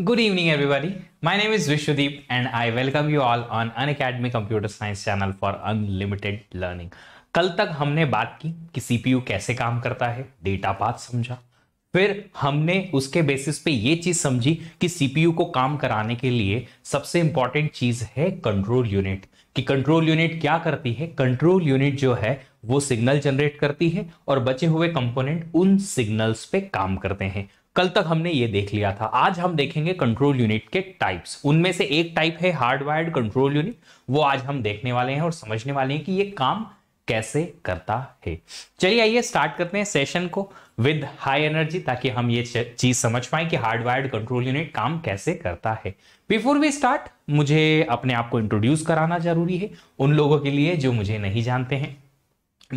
Evening everybody my name is Vishwadeep and I welcome you all on Unacademy computer science channel for unlimited learning कल तक हमने बात की कि CPU कैसे काम करता है डेटा पाथ समझा फिर हमने उसके बेसिस पे ये चीज समझी कि सीपीयू को काम कराने के लिए सबसे इंपॉर्टेंट चीज है कंट्रोल यूनिट कि कंट्रोल यूनिट क्या करती है कंट्रोल यूनिट जो है वो सिग्नल जनरेट करती है और बचे हुए कंपोनेंट उन सिग्नल्स पे काम करते हैं कल तक हमने ये देख लिया था आज हम देखेंगे कंट्रोल यूनिट के टाइप्स उनमें से एक टाइप है हार्डवायर्ड कंट्रोल यूनिट वो आज हम देखने वाले हैं और समझने वाले हैं कि ये काम कैसे करता है चलिए आइए स्टार्ट करते हैं सेशन को विद हाई एनर्जी ताकि हम ये चीज समझ पाए कि हार्डवायर्ड कंट्रोल यूनिट काम कैसे करता है बिफोर वी स्टार्ट मुझे अपने आप को इंट्रोड्यूस कराना जरूरी है उन लोगों के लिए जो मुझे नहीं जानते हैं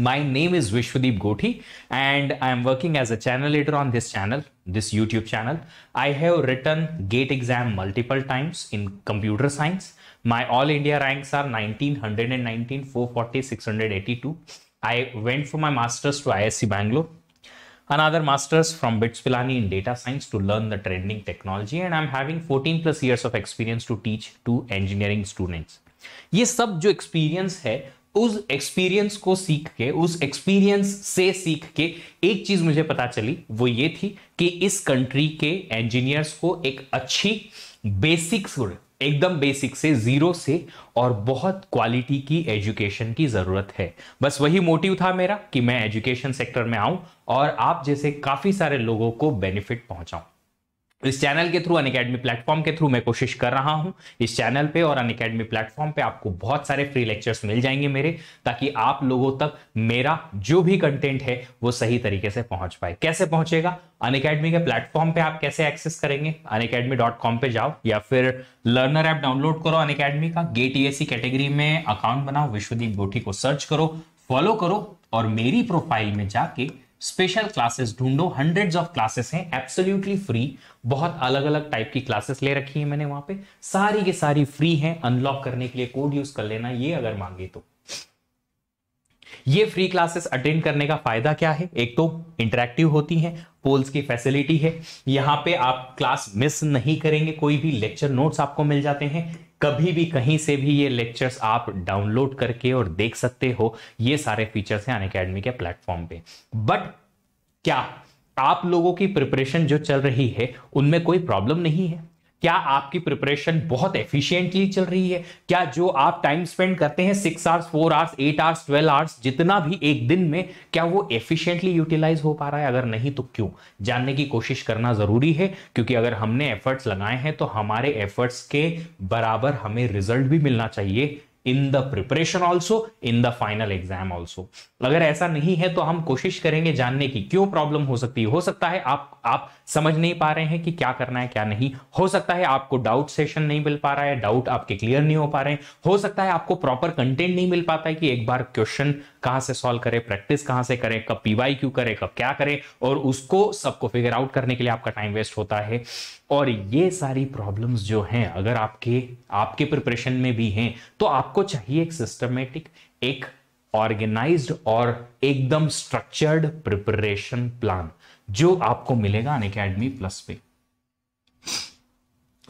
my name is Vishwadeep Gothi and I am working as a channel leader on this channel this YouTube channel. I have written GATE exam multiple times in computer science. My all India ranks are 1919, 440, 682. I went for my master's to ISC Bangalore. Another master's from BITS Pilani in data science to learn the trending technology. And I'm having 14 plus years of experience to teach to engineering students. ये सब जो experience है उस experience को सीख के उस experience से सीख के एक चीज मुझे पता चली वो ये थी कि इस कंट्री के इंजीनियर्स को एक अच्छी बेसिक एकदम बेसिक से जीरो से और बहुत क्वालिटी की एजुकेशन की ज़रूरत है बस वही मोटिव था मेरा कि मैं एजुकेशन सेक्टर में आऊं और आप जैसे काफ़ी सारे लोगों को बेनिफिट पहुंचाऊं इस चैनल के थ्रू अन प्लेटफॉर्म के थ्रू मैं कोशिश कर रहा हूं इस चैनल पे और अनकेडमी प्लेटफॉर्म पे आपको बहुत सारे फ्री लेक्चर्स मिल जाएंगे मेरे ताकि आप लोगों तक मेरा जो भी कंटेंट है वो सही तरीके से पहुंच पाए कैसे पहुंचेगा अन अकेडमी के प्लेटफॉर्म पे आप कैसे एक्सेस करेंगे अन अकेडमी डॉट कॉम पे जाओ या फिर लर्नर ऐप डाउनलोड करो अन अकेडमी का गेट ई कैटेगरी में अकाउंट बनाओ विश्वदीप गोठी को सर्च करो फॉलो करो और मेरी प्रोफाइल में जाके स्पेशल क्लासेस ढूंढो हंड्रेड्स ऑफ क्लासेस हैं एब्सोल्युटली फ्री बहुत अलग अलग टाइप की क्लासेस ले रखी है मैंने वहां पे सारी के सारी फ्री हैं अनलॉक करने के लिए कोड यूज कर लेना ये अगर मांगे तो ये फ्री क्लासेस अटेंड करने का फायदा क्या है एक तो इंटरेक्टिव होती हैं पोल्स की फैसिलिटी है यहाँ पे आप क्लास मिस नहीं करेंगे कोई भी लेक्चर नोट्स आपको मिल जाते हैं कभी भी कहीं से भी ये लेक्चर्स आप डाउनलोड करके और देख सकते हो ये सारे फीचर्स हैं अन अकेडमी के प्लेटफॉर्म पे बट क्या आप लोगों की प्रिपरेशन जो चल रही है उनमें कोई प्रॉब्लम नहीं है क्या आपकी प्रिपरेशन बहुत एफिशिएंटली चल रही है क्या जो आप टाइम स्पेंड करते हैं six hours four hours eight hours twelve hours जितना भी एक दिन में क्या वो एफिशिएंटली यूटिलाइज हो पा रहा है अगर नहीं तो क्यों जानने की कोशिश करना जरूरी है क्योंकि अगर हमने एफर्ट्स लगाए हैं तो हमारे एफर्ट्स के बराबर हमें रिजल्ट भी मिलना चाहिए in the preparation also in the final exam also अगर ऐसा नहीं है तो हम कोशिश करेंगे जानने की क्यों प्रॉब्लम हो सकती है हो सकता है आप आप समझ नहीं पा रहे हैं कि क्या करना है क्या नहीं हो सकता है आपको डाउट सेशन नहीं मिल पा रहा है डाउट आपके क्लियर नहीं हो पा रहे हैं हो सकता है आपको प्रॉपर कंटेंट नहीं मिल पाता है कि एक बार क्वेश्चन कहां से सॉल्व करें प्रैक्टिस कहां से करें कब पीवाई क्यू करें कब क्या करें और उसको सबको फिगर आउट करने के लिए आपका टाइम वेस्ट होता है और ये सारी प्रॉब्लम्स जो हैं अगर आपके आपके प्रिपरेशन में भी हैं तो आपको चाहिए एक सिस्टमेटिक एक ऑर्गेनाइज्ड और एकदम स्ट्रक्चर्ड प्रिपरेशन प्लान जो आपको मिलेगा अन अकेडमी प्लस पे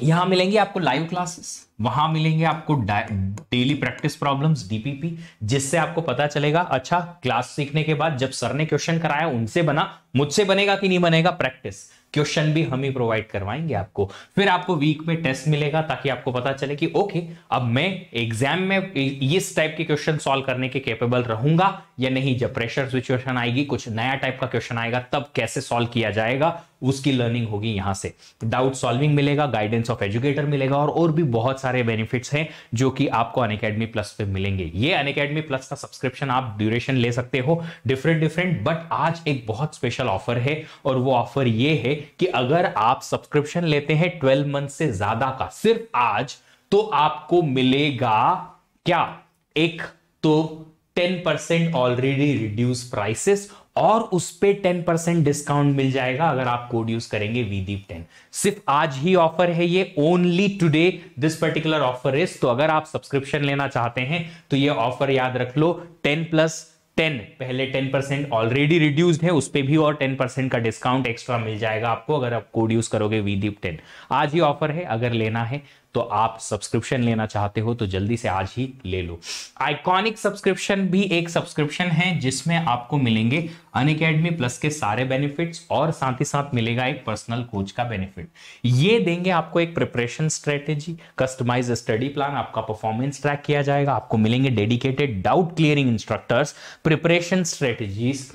यहां मिलेंगे आपको लाइव क्लासेस वहां मिलेंगे आपको डेली प्रैक्टिस प्रॉब्लम्स डीपीपी जिससे आपको पता चलेगा अच्छा क्लास सीखने के बाद जब सर ने क्वेश्चन कराया उनसे बना मुझसे बनेगा कि नहीं बनेगा प्रैक्टिस क्वेश्चन भी हम ही प्रोवाइड करवाएंगे आपको फिर आपको वीक में टेस्ट मिलेगा ताकि आपको पता चले कि ओके अब मैं एग्जाम में इस टाइप के क्वेश्चन सॉल्व करने के कैपेबल रहूंगा या नहीं जब प्रेशर सिचुएशन आएगी कुछ नया टाइप का क्वेश्चन आएगा तब कैसे सॉल्व किया जाएगा उसकी लर्निंग होगी यहां से डाउट सॉल्विंग मिलेगा गाइडेंस ऑफ एजुकेटर मिलेगा और और भी बहुत सारे बेनिफिट्स हैं जो कि आपको अन अकेडमी प्लस पे मिलेंगे ये अन अकेडमी प्लस का सब्सक्रिप्शन आप ड्यूरेशन ले सकते हो डिफरेंट डिफरेंट बट आज एक बहुत स्पेशल ऑफर है और वो ऑफर ये है कि अगर आप सब्सक्रिप्शन लेते हैं ट्वेल्व मंथ से ज्यादा का सिर्फ आज तो आपको मिलेगा क्या एक तो 10% ऑलरेडी रिड्यूस प्राइसेस और उस पर टेन परसेंट डिस्काउंट मिल जाएगा अगर आप कोड यूज करेंगे वीदीप टेन सिर्फ आज ही ऑफर है ये only today this particular offer is तो अगर आप सब्सक्रिप्शन लेना चाहते हैं तो ये ऑफर याद रख लो टेन प्लस टेन पहले टेन परसेंट ऑलरेडी रिड्यूस्ड है उस पर भी और टेन परसेंट का डिस्काउंट एक्स्ट्रा मिल जाएगा आपको अगर आप कोड यूज करोगे वीदीप टेन आज ही ऑफर है अगर लेना है तो आप सब्सक्रिप्शन लेना चाहते हो तो जल्दी से आज ही ले लो आइकॉनिक सब्सक्रिप्शन भी एक सब्सक्रिप्शन है जिसमें आपको मिलेंगे अन अकेडमी प्लस के सारे बेनिफिट्स और साथ ही साथ मिलेगा एक पर्सनल कोच का बेनिफिट ये देंगे आपको एक preparation strategy customize study plan आपका परफॉर्मेंस ट्रैक किया जाएगा आपको मिलेंगे dedicated doubt clearing instructors preparation strategies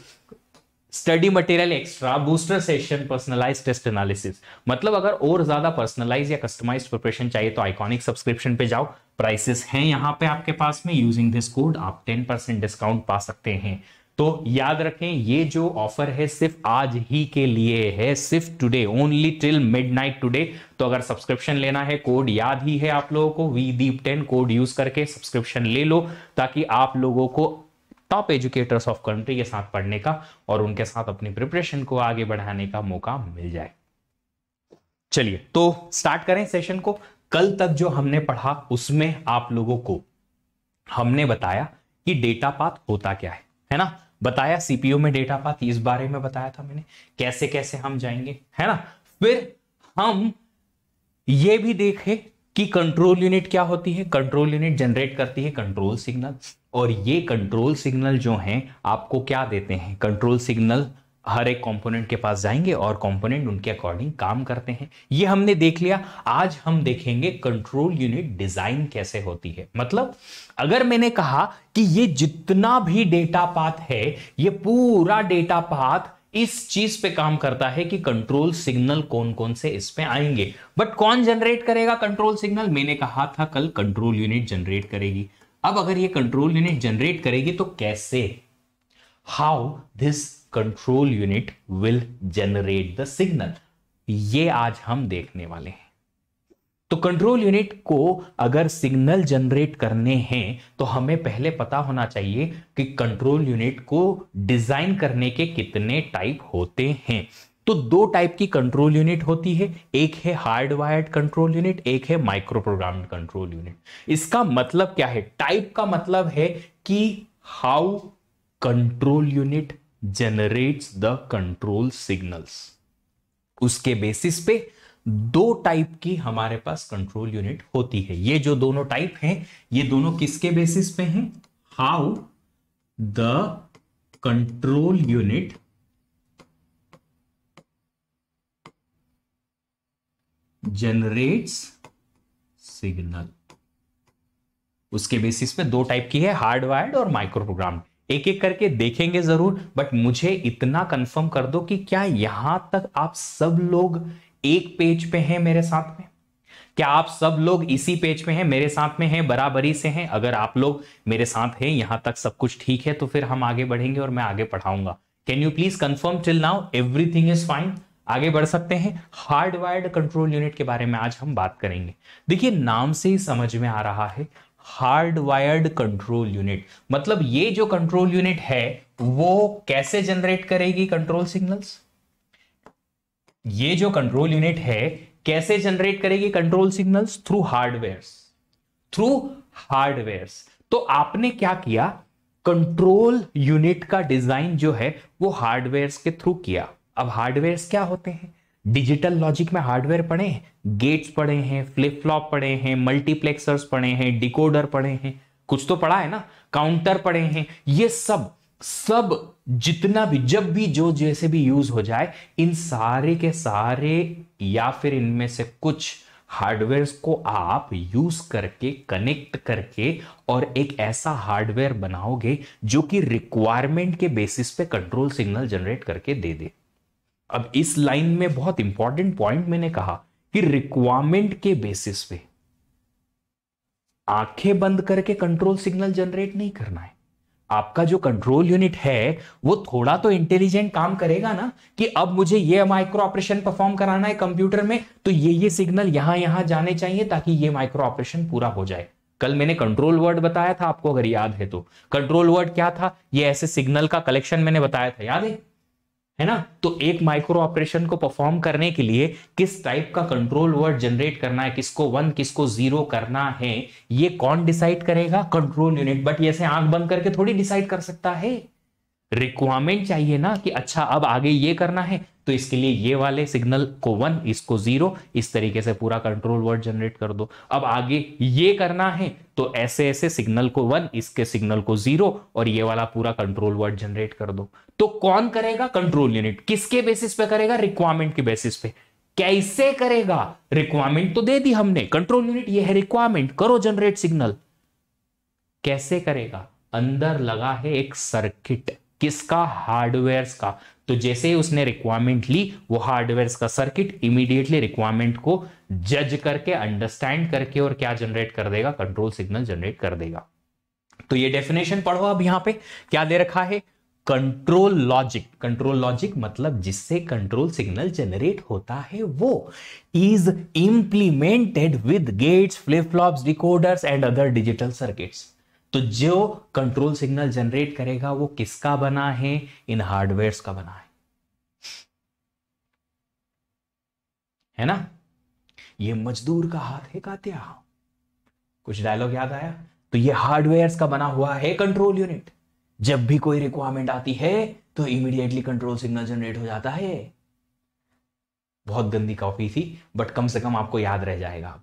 study material extra booster session personalize test analysis मतलब अगर और ज्यादा पर्सनलाइज या कस्टमाइज प्रिपरेशन चाहिए तो आइकॉनिक सब्सक्रिप्शन पे जाओ प्राइसेस हैं यहाँ पे आपके पास में यूजिंग दिस कोड आप टेन परसेंट डिस्काउंट पा सकते हैं तो याद रखें ये जो ऑफर है सिर्फ आज ही के लिए है सिर्फ today only till midnight today तो अगर सब्सक्रिप्शन लेना है कोड याद ही है आप लोगों को V deep ten code use करके सब्सक्रिप्शन ले लो ताकि आप लोगों को टॉप एजुकेटर्स ऑफ कंट्री के साथ पढ़ने का और उनके साथ अपनी प्रिपरेशन को आगे बढ़ाने का मौका मिल जाए चलिए तो स्टार्ट करें सेशन को कल तक जो हमने पढ़ा उसमें आप लोगों को हमने बताया कि डेटा पाथ होता क्या है है ना बताया सीपीओ में डेटा पाथ इस बारे में बताया था मैंने कैसे कैसे हम जाएंगे है ना फिर हम ये भी देखें कि कंट्रोल यूनिट क्या होती है कंट्रोल यूनिट जनरेट करती है कंट्रोल सिग्नल और ये कंट्रोल सिग्नल जो हैं आपको क्या देते हैं कंट्रोल सिग्नल हर एक कंपोनेंट के पास जाएंगे और कंपोनेंट उनके अकॉर्डिंग काम करते हैं ये हमने देख लिया आज हम देखेंगे कंट्रोल यूनिट डिजाइन कैसे होती है मतलब अगर मैंने कहा कि ये जितना भी डेटा पाथ है ये पूरा डेटा पाथ इस चीज पे काम करता है कि कंट्रोल सिग्नल कौन कौन से इस पे आएंगे बट कौन जनरेट करेगा कंट्रोल सिग्नल मैंने कहा था कल कंट्रोल यूनिट जनरेट करेगी अब अगर ये कंट्रोल यूनिट जनरेट करेगी तो कैसे how this control unit will generate the signal ये आज हम देखने वाले हैं तो कंट्रोल यूनिट को अगर सिग्नल जनरेट करने हैं तो हमें पहले पता होना चाहिए कि कंट्रोल यूनिट को डिजाइन करने के कितने टाइप होते हैं तो दो टाइप की कंट्रोल यूनिट होती है एक है हार्ड वायर्ड कंट्रोल यूनिट एक है माइक्रो प्रोग्राम कंट्रोल यूनिट इसका मतलब क्या है टाइप का मतलब है कि how control unit generates the control signals उसके बेसिस पे दो टाइप की हमारे पास कंट्रोल यूनिट होती है ये जो दोनों टाइप हैं ये दोनों किसके बेसिस पे हैं how the control unit generates signal उसके बेसिस पे दो टाइप की है हार्ड वायर्ड और माइक्रो प्रोग्राम एक एक करके देखेंगे जरूर बट मुझे इतना कंफर्म कर दो कि क्या यहां तक आप सब लोग एक पेज पे हैं मेरे साथ में क्या आप सब लोग इसी पेज पे हैं मेरे साथ में हैं बराबरी से हैं अगर आप लोग मेरे साथ हैं यहां तक सब कुछ ठीक है तो फिर हम आगे बढ़ेंगे और मैं आगे पढ़ाऊंगा can you please confirm till now everything is fine आगे बढ़ सकते हैं हार्डवायर्ड कंट्रोल यूनिट के बारे में आज हम बात करेंगे देखिए नाम से ही समझ में आ रहा है हार्डवायर्ड कंट्रोल यूनिट मतलब ये जो कंट्रोल यूनिट है वो कैसे जनरेट करेगी कंट्रोल सिग्नल्स ये जो कंट्रोल यूनिट है कैसे जनरेट करेगी control signals through hardware through hardware तो आपने क्या किया कंट्रोल यूनिट का डिजाइन जो है वो हार्डवेयर के थ्रू किया अब हार्डवेयर क्या होते हैं डिजिटल लॉजिक में हार्डवेयर पढ़े हैं गेट्स पढ़े हैं फ्लिप फ्लॉप पढ़े हैं मल्टीप्लेक्सर्स पढ़े हैं डिकोडर पढ़े हैं कुछ तो पढ़ा है ना काउंटर पढ़े हैं ये सब सब जितना भी जब भी जो जैसे भी यूज हो जाए इन सारे के सारे या फिर इनमें से कुछ हार्डवेयर को आप यूज करके कनेक्ट करके और एक ऐसा हार्डवेयर बनाओगे जो कि रिक्वायरमेंट के बेसिस पे कंट्रोल सिग्नल जनरेट करके दे दे अब इस लाइन में बहुत इंपॉर्टेंट पॉइंट मैंने कहा कि रिक्वायरमेंट के बेसिस पे आंखें बंद करके कंट्रोल सिग्नल जनरेट नहीं करना है आपका जो कंट्रोल यूनिट है वो थोड़ा तो इंटेलिजेंट काम करेगा ना कि अब मुझे ये माइक्रो ऑपरेशन परफॉर्म कराना है कंप्यूटर में तो ये ये सिग्नल यहां यहां जाने चाहिए ताकि ये माइक्रो ऑपरेशन पूरा हो जाए कल मैंने कंट्रोल वर्ड बताया था आपको अगर याद है तो कंट्रोल वर्ड क्या था ये ऐसे सिग्नल का कलेक्शन मैंने बताया था याद है है ना तो एक माइक्रो ऑपरेशन को परफॉर्म करने के लिए किस टाइप का कंट्रोल वर्ड जनरेट करना है किसको वन किसको जीरो करना है ये कौन डिसाइड करेगा कंट्रोल यूनिट बट ऐसे आंख बंद करके थोड़ी डिसाइड कर सकता है रिक्वायरमेंट चाहिए ना कि अच्छा अब आगे ये करना है तो इसके लिए ये वाले सिग्नल को वन इसको जीरो इस तरीके से पूरा कंट्रोल वर्ड जनरेट कर दो अब आगे ये करना है तो ऐसे ऐसे सिग्नल को वन इसके सिग्नल को जीरो और ये वाला पूरा कंट्रोल वर्ड जनरेट कर दो तो कौन करेगा कंट्रोल यूनिट किसके बेसिस पे करेगा रिक्वायरमेंट के बेसिस पे कैसे करेगा रिक्वायरमेंट तो दे दी हमने कंट्रोल यूनिट ये है रिक्वायरमेंट करो जनरेट सिग्नल कैसे करेगा अंदर लगा है एक सर्किट किसका हार्डवेयर्स का तो जैसे ही उसने रिक्वायरमेंट ली वो हार्डवेयर्स का सर्किट इमीडिएटली रिक्वायरमेंट को जज करके अंडरस्टैंड करके और क्या जनरेट कर देगा कंट्रोल सिग्नल जनरेट कर देगा तो ये डेफिनेशन पढ़ो अब यहां पे क्या दे रखा है कंट्रोल लॉजिक कंट्रोल लॉजिक मतलब जिससे कंट्रोल सिग्नल जनरेट होता है वो is implemented with gates flip flops decoders and other digital circuits तो जो कंट्रोल सिग्नल जनरेट करेगा वो किसका बना है इन हार्डवेयर का बना है है ना ये मजदूर का हाथ है कात्या कुछ डायलॉग याद आया तो ये हार्डवेयर का बना हुआ है कंट्रोल यूनिट जब भी कोई रिक्वायरमेंट आती है तो इमीडिएटली कंट्रोल सिग्नल जनरेट हो जाता है बहुत गंदी कॉपी थी बट कम से कम आपको याद रह जाएगा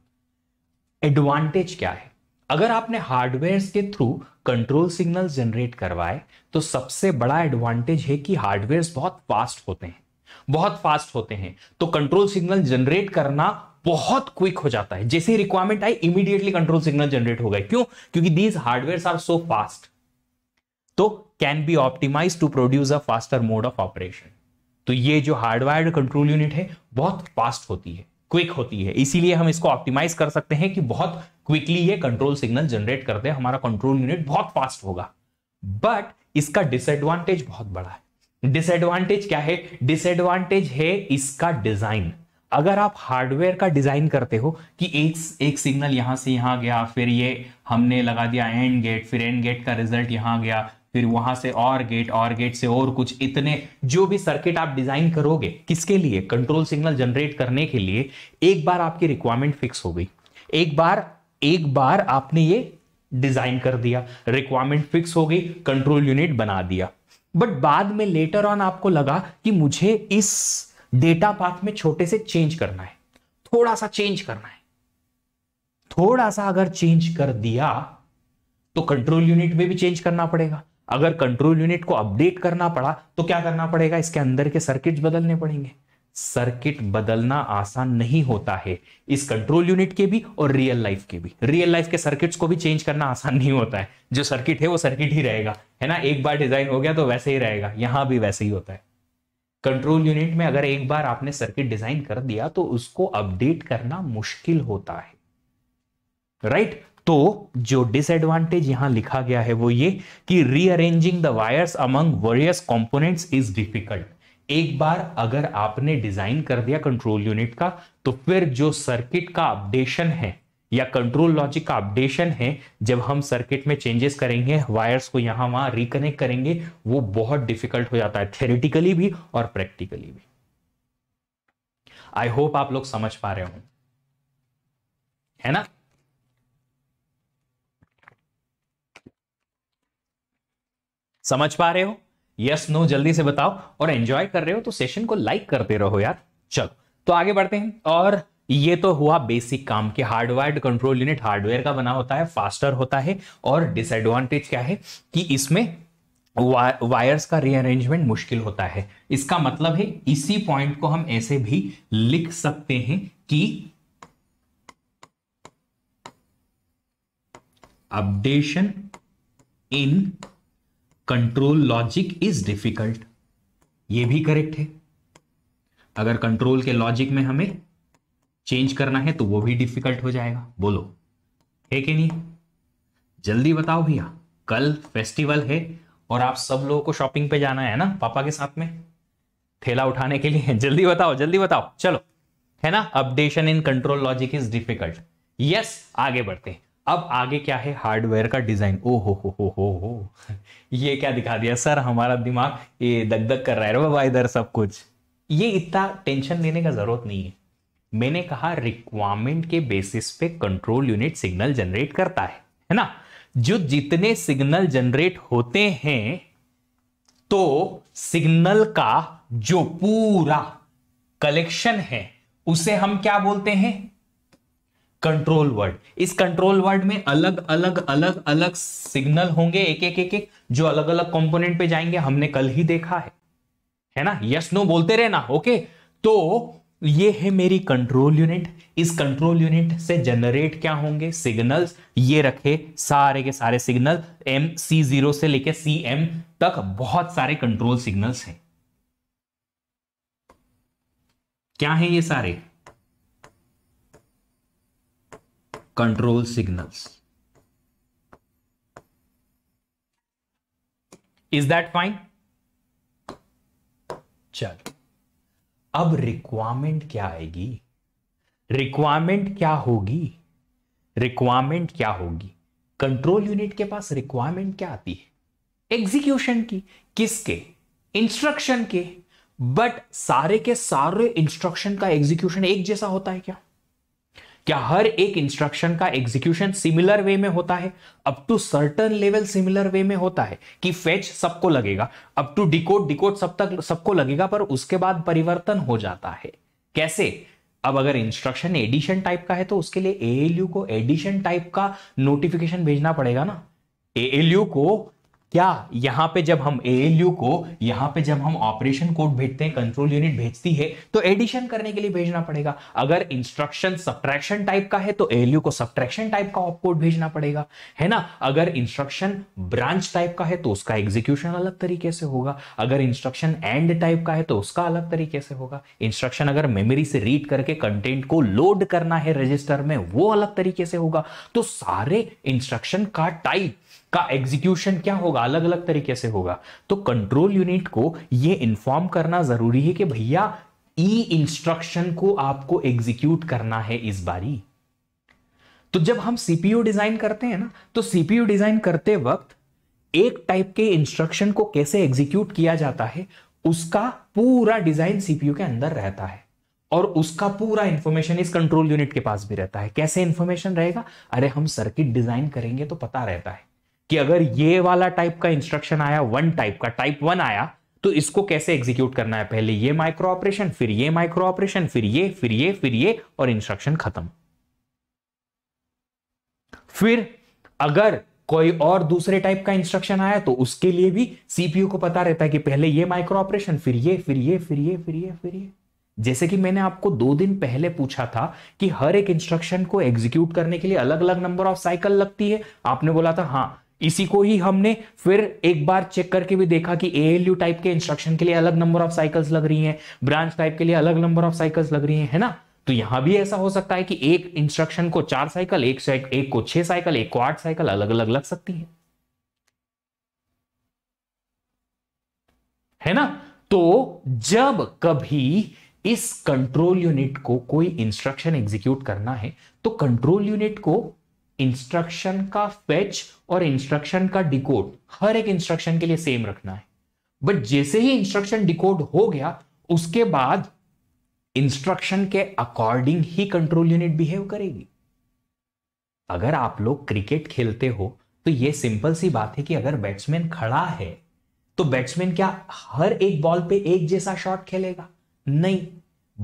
एडवांटेज क्या है अगर आपने हार्डवेयर के थ्रू कंट्रोल सिग्नल जनरेट करवाए तो सबसे बड़ा एडवांटेज है कि हार्डवेयर बहुत फास्ट होते हैं बहुत फास्ट होते हैं तो कंट्रोल सिग्नल जनरेट करना बहुत क्विक हो जाता है जैसे रिक्वायरमेंट आई इमीडिएटली कंट्रोल सिग्नल जनरेट हो गए क्यों क्योंकि these hardware are so fast तो can be optimize to produce a faster mode of operation तो ये जो हार्डवायर्ड कंट्रोल यूनिट है बहुत फास्ट होती है क्विक होती है इसीलिए हम इसको ऑप्टिमाइज कर सकते हैं कि बहुत क्विकली ये कंट्रोल सिग्नल जनरेट करते हैं हमारा कंट्रोल यूनिट बहुत फास्ट होगा बट इसका डिसएडवांटेज बहुत बड़ा है डिसएडवांटेज क्या है डिसएडवांटेज है इसका डिजाइन अगर आप हार्डवेयर का डिजाइन करते हो कि एक एक सिग्नल यहां से यहां गया फिर ये हमने लगा दिया एंड गेट फिर एंड गेट का रिजल्ट यहां गया फिर वहां से और गेट और गेट से और कुछ इतने जो भी सर्किट आप डिजाइन करोगे किसके लिए कंट्रोल सिग्नल जनरेट करने के लिए एक बार आपकी रिक्वायरमेंट फिक्स हो गई एक बार एक बार आपने ये डिजाइन कर दिया रिक्वायरमेंट फिक्स हो गई कंट्रोल यूनिट बना दिया बट बाद में लेटर ऑन आपको लगा कि मुझे इस डेटा पाथ में छोटे से चेंज करना है थोड़ा सा चेंज करना है थोड़ा सा अगर चेंज कर दिया तो कंट्रोल यूनिट में भी चेंज करना पड़ेगा अगर कंट्रोल यूनिट को अपडेट करना पड़ा तो क्या करना पड़ेगा इसके अंदर के सर्किट बदलने पड़ेंगे सर्किट बदलना आसान नहीं होता है इस कंट्रोल यूनिट के भी और रियल लाइफ के भी रियल लाइफ के सर्किट्स को भी चेंज करना आसान नहीं होता है जो सर्किट है वो सर्किट ही रहेगा है ना एक बार डिजाइन हो गया तो वैसे ही रहेगा यहां भी वैसे ही होता है कंट्रोल यूनिट में अगर एक बार आपने सर्किट डिजाइन कर दिया तो उसको अपडेट करना मुश्किल होता है राइट तो जो डिसएडवांटेज यहां लिखा गया है वो ये कि rearranging the wires among various components is difficult एक बार अगर आपने डिजाइन कर दिया कंट्रोल यूनिट का तो फिर जो सर्किट का अपडेशन है या कंट्रोल लॉजिक का अपडेशन है जब हम सर्किट में चेंजेस करेंगे वायर्स को यहां वहां रिकनेक्ट करेंगे वो बहुत डिफिकल्ट हो जाता है थेरेटिकली भी और प्रैक्टिकली भी आई होप आप लोग समझ पा रहे हो है ना समझ पा रहे हो यस नो जल्दी से बताओ और एंजॉय कर रहे हो तो सेशन को लाइक करते रहो यार चलो तो आगे बढ़ते हैं और ये तो हुआ बेसिक काम के हार्डवायर्ड कंट्रोल यूनिट हार्डवेयर का बना होता है फास्टर होता है और डिसएडवांटेज क्या है कि इसमें वा, वायर्स का रीअरेंजमेंट मुश्किल होता है इसका मतलब है इसी पॉइंट को हम ऐसे भी लिख सकते हैं कि updation in control logic is difficult ये भी करेक्ट है अगर कंट्रोल के लॉजिक में हमें चेंज करना है तो वो भी डिफिकल्ट हो जाएगा बोलो है कि नहीं जल्दी बताओ भैया कल फेस्टिवल है और आप सब लोगों को शॉपिंग पे जाना है ना पापा के साथ में थैला उठाने के लिए जल्दी बताओ जल्दी बताओ चलो है ना updation in control logic is difficult yes आगे बढ़ते हैं अब आगे क्या है हार्डवेयर का डिजाइन ओ हो हो हो हो हो ये क्या दिखा दिया सर हमारा दिमाग ये दग दग कर रहा है बाबा इधर सब कुछ ये इतना टेंशन लेने का जरूरत नहीं है मैंने कहा रिक्वायरमेंट के बेसिस पे कंट्रोल यूनिट सिग्नल जनरेट करता है है ना जो जितने सिग्नल जनरेट होते हैं तो सिग्नल का जो पूरा कलेक्शन है उसे हम क्या बोलते हैं कंट्रोल वर्ड इस कंट्रोल वर्ड में अलग अलग अलग अलग सिग्नल होंगे एक एक एक एक जो अलग अलग कंपोनेंट पे जाएंगे हमने कल ही देखा है है ना यस नो बोलते रहना ओके तो ये है मेरी कंट्रोल यूनिट इस कंट्रोल यूनिट से जनरेट क्या होंगे सिग्नल्स ये रखे सारे के सारे सिग्नल एम सी जीरो से लेके सी एम तक बहुत सारे कंट्रोल सिग्नल्स हैं क्या हैं ये सारे control signals. Is that fine चल अब रिक्वायरमेंट क्या आएगी रिक्वायरमेंट क्या होगी रिक्वायरमेंट क्या होगी कंट्रोल यूनिट के पास रिक्वायरमेंट क्या आती है एग्जीक्यूशन की किसके इंस्ट्रक्शन के बट सारे के सारे इंस्ट्रक्शन का एग्जीक्यूशन एक जैसा होता है क्या क्या हर एक इंस्ट्रक्शन का एग्जीक्यूशन सिमिलर वे में होता है up to certain level similar way में होता है कि फेच सबको लगेगा अप टू डिकोड डिकोड सब तक सबको लगेगा पर उसके बाद परिवर्तन हो जाता है कैसे अब अगर इंस्ट्रक्शन एडिशन टाइप का है तो उसके लिए एएलयू को एडिशन टाइप का नोटिफिकेशन भेजना पड़ेगा ना एएलयू को क्या यहां पे जब हम एएलयू को यहां पे जब हम ऑपरेशन कोड भेजते हैं कंट्रोल यूनिट भेजती है तो एडिशन करने के लिए भेजना पड़ेगा अगर इंस्ट्रक्शन सब्ट्रैक्शन टाइप का है तो एएलयू को सब्ट्रैक्शन टाइप का ऑप कोड भेजना पड़ेगा है ना अगर इंस्ट्रक्शन ब्रांच टाइप का है तो उसका एग्जीक्यूशन अलग तरीके से होगा अगर इंस्ट्रक्शन एंड टाइप का है तो उसका अलग तरीके से होगा इंस्ट्रक्शन अगर मेमोरी से रीड करके कंटेंट को लोड करना है रजिस्टर में वो अलग तरीके से होगा तो सारे इंस्ट्रक्शन का टाइप का एग्जीक्यूशन क्या होगा अलग अलग तरीके से होगा तो कंट्रोल यूनिट को यह इंफॉर्म करना जरूरी है कि भैया ई इंस्ट्रक्शन को आपको एग्जीक्यूट करना है इस बारी तो जब हम सीपीयू डिजाइन करते हैं ना तो सीपीयू डिजाइन करते वक्त एक टाइप के इंस्ट्रक्शन को कैसे एग्जीक्यूट किया जाता है उसका पूरा डिजाइन सीपीयू के अंदर रहता है और उसका पूरा इंफॉर्मेशन इस कंट्रोल यूनिट के पास भी रहता है कैसे इंफॉर्मेशन रहेगा अरे हम सर्किट डिजाइन करेंगे तो पता रहता है कि अगर ये वाला टाइप का इंस्ट्रक्शन आया वन टाइप का टाइप वन आया तो इसको कैसे एग्जीक्यूट करना है पहले ये माइक्रो ऑपरेशन फिर ये माइक्रो ऑपरेशन फिर ये फिर ये फिर ये और इंस्ट्रक्शन खत्म फिर अगर कोई और दूसरे टाइप का इंस्ट्रक्शन आया तो उसके लिए भी सीपीयू को पता रहता है कि पहले ये माइक्रो ऑपरेशन फिर ये फिर ये फिर ये फिर ये फिर ये जैसे कि मैंने आपको दो दिन पहले पूछा था कि हर एक इंस्ट्रक्शन को एग्जीक्यूट करने के लिए अलग अलग नंबर ऑफ साइकिल लगती है आपने बोला था हाँ इसी को ही हमने फिर एक बार चेक करके भी देखा कि एएलयू टाइप के इंस्ट्रक्शन के लिए अलग नंबर ऑफ साइकिल्स लग रही हैं ब्रांच टाइप के लिए अलग नंबर ऑफ साइकिल्स लग रही हैं है ना तो यहां भी ऐसा हो सकता है कि एक इंस्ट्रक्शन को चार साइकिल एक एक को छह साइकिल एक को आठ साइकिल अलग अलग लग सकती है है ना तो जब कभी इस कंट्रोल यूनिट को कोई इंस्ट्रक्शन एग्जीक्यूट करना है तो कंट्रोल यूनिट को इंस्ट्रक्शन का फेच और इंस्ट्रक्शन का डिकोड हर एक इंस्ट्रक्शन के लिए सेम रखना है बट जैसे ही इंस्ट्रक्शन डिकोड हो गया उसके बाद इंस्ट्रक्शन के अकॉर्डिंग ही कंट्रोल यूनिट बिहेव करेगी अगर आप लोग क्रिकेट खेलते हो तो यह सिंपल सी बात है कि अगर बैट्समैन खड़ा है तो बैट्समैन क्या हर एक बॉल पे एक जैसा शॉट खेलेगा नहीं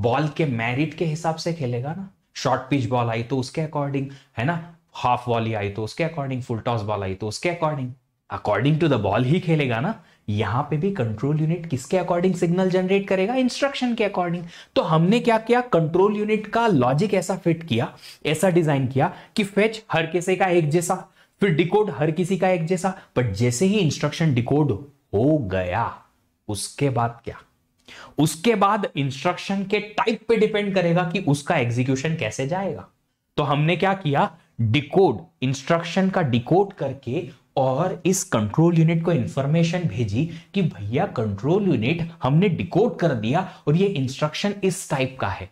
बॉल के मेरिट के हिसाब से खेलेगा ना शॉर्ट पिच बॉल आई तो उसके अकॉर्डिंग है ना हाफ वॉली आई तो उसके अकॉर्डिंग फुल टॉस बॉल आई तो उसके according according to the ball ही खेलेगा ना यहां पे भी कंट्रोल यूनिट किसके अकॉर्डिंग सिग्नल जनरेट करेगा इंस्ट्रक्शन के अकॉर्डिंग तो हमने क्या किया कंट्रोल यूनिट का लॉजिक ऐसा फिट किया ऐसा डिजाइन किया कि फेच हर किसी का एक जैसा फिर डिकोड हर किसी का एक जैसा बट जैसे ही इंस्ट्रक्शन डिकोड हो गया उसके बाद क्या उसके बाद इंस्ट्रक्शन के टाइप पे डिपेंड करेगा कि उसका एग्जीक्यूशन कैसे जाएगा तो हमने क्या किया डिकोड इंस्ट्रक्शन का डिकोड करके और इस कंट्रोल यूनिट को इंफॉर्मेशन भेजी कि भैया कंट्रोल यूनिट हमने डिकोड कर दिया और ये इंस्ट्रक्शन इस टाइप का है